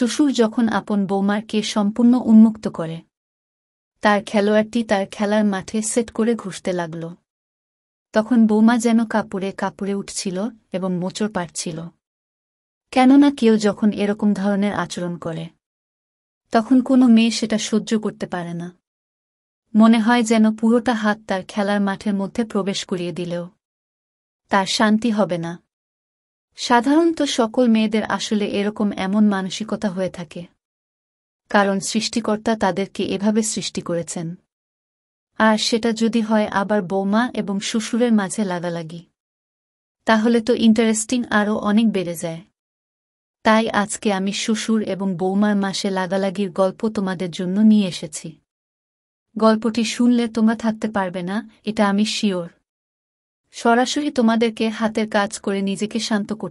শ্বশুর যখন আপন বৌমারকে সম্পূর্ণ উন্মুক্ত করে তার খেলোয়াড়টি তার খেলার মাঠে সেট করে ঘুষতে লাগল তখন বৌমা যেন কাপড়ে কাপড়ে উঠছিল এবং মোচড় পাড়ছিল কেননা কেউ যখন এরকম ধরনের আচরণ করে তখন কোনো মেয়ে সেটা সহ্য করতে পারে না মনে হয় যেন পুরোটা হাত তার খেলার মাঠের মধ্যে প্রবেশ করিয়ে দিলেও তার শান্তি হবে না সাধারণত সকল মেয়েদের আসলে এরকম এমন মানসিকতা হয়ে থাকে কারণ সৃষ্টিকর্তা তাদেরকে এভাবে সৃষ্টি করেছেন আর সেটা যদি হয় আবার বৌমা এবং শ্বশুরের মাঝে লাগালাগি তাহলে তো ইন্টারেস্টিং আরও অনেক বেড়ে যায় তাই আজকে আমি শ্বশুর এবং বৌমার মাসে লাগালাগির গল্প তোমাদের জন্য নিয়ে এসেছি গল্পটি শুনলে তোমরা থাকতে পারবে না এটা আমি শিওর সরাসরি তোমাদেরকে হাতের কাজ করে নিজেকে শান্ত করতে